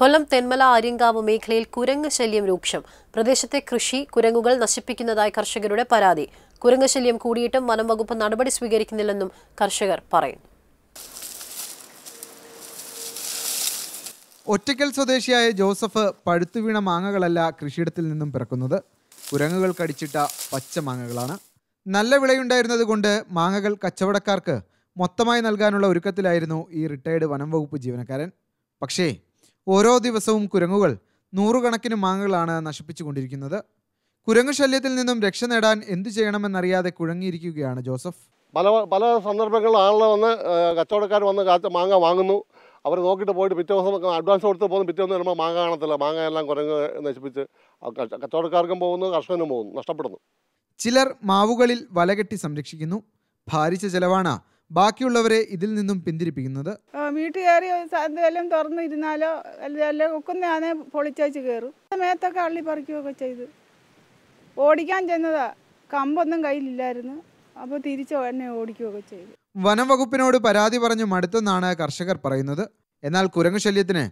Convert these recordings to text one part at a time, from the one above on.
കൊല്ലം തെന്മല ആര്യങ്കാവ് മേഖലയിൽ കുരങ്ങ് ശല്യം രൂക്ഷം പ്രദേശത്തെ കൃഷി കുരങ്ങുകൾ നശിപ്പിക്കുന്നതായി കർഷകരുടെ പരാതി കുരങ്ങ് ശല്യം കൂടിയിട്ടും വനം വകുപ്പ് നടപടി സ്വീകരിക്കുന്നില്ലെന്നും കർഷകർ പറയുന്നു ഒറ്റയ്ക്കൽ സ്വദേശിയായ ജോസഫ് പഴുത്തു വീണ മാങ്ങകളല്ല കൃഷിയിടത്തിൽ നിന്നും പിറക്കുന്നത് കുരങ്ങുകൾ കടിച്ചിട്ട പച്ച മാങ്ങകളാണ് നല്ല വിളയുണ്ടായിരുന്നത് കൊണ്ട് മാങ്ങകൾ കച്ചവടക്കാർക്ക് മൊത്തമായി നൽകാനുള്ള ഒരുക്കത്തിലായിരുന്നു ഈ റിട്ടയർഡ് വനം വകുപ്പ് ജീവനക്കാരൻ പക്ഷേ ഓരോ ദിവസവും കുരങ്ങുകൾ നൂറുകണക്കിന് മാങ്ങകളാണ് നശിപ്പിച്ചുകൊണ്ടിരിക്കുന്നത് കുരങ്ങു ശല്യത്തിൽ നിന്നും രക്ഷ നേടാൻ എന്തു ചെയ്യണമെന്നറിയാതെ കുഴങ്ങിയിരിക്കുകയാണ് ജോസഫ് പല പല സന്ദർഭങ്ങളിൽ ആളുകൾ വന്ന് കച്ചവടക്കാർ വന്ന് കാത്ത് മാങ്ങ വാങ്ങുന്നു അവർ നോക്കിയിട്ട് പോയിട്ട് പിറ്റേ ദിവസം അഡ്വാൻസ് കൊടുത്ത് പോകുന്നു പിറ്റേ ദിവസം വരുമ്പോൾ മാങ്ങ കാണത്തില്ല മാങ്ങ എല്ലാം കുരങ്ങ് നശിപ്പിച്ച് കച്ചവടക്കാർക്കും പോകുന്നു കർഷകനും പോകുന്നു നഷ്ടപ്പെടുന്നു ചിലർ മാവുകളിൽ വലകെട്ടി സംരക്ഷിക്കുന്നു ഭാരിച്ച ചെലവാണ് ബാക്കിയുള്ളവരെ ഇതിൽ നിന്നും പിന്തിരിപ്പിക്കുന്നത് വീട്ടിൽ കയറി എന്തെല്ലാം തുറന്നിരുന്നാലോ എല്ലാം ഒക്കുന്നതാണെ പൊളിച്ചേച്ച് കയറും മേത്തൊക്കെ അള്ളി പറിക്കുകയൊക്കെ ചെയ്തു ഓടിക്കാൻ ചെന്നതാ കമ്പൊന്നും കയ്യിലില്ലായിരുന്നു അപ്പോൾ തിരിച്ചോ എന്നെ ഓടിക്കുകയൊക്കെ ചെയ്തു വനംവകുപ്പിനോട് പരാതി പറഞ്ഞു മടുത്തെന്നാണ് കർഷകർ പറയുന്നത് എന്നാൽ കുരങ്ങു ശല്യത്തിന്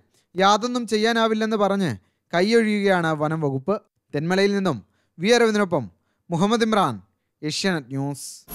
യാതൊന്നും ചെയ്യാനാവില്ലെന്ന് പറഞ്ഞ് കൈയൊഴിയുകയാണ് വനം വകുപ്പ് തെന്മലയിൽ നിന്നും വി അരവിന്ദിനൊപ്പം മുഹമ്മദ് ഇമ്രാൻ ഏഷ്യാനെറ്റ് ന്യൂസ്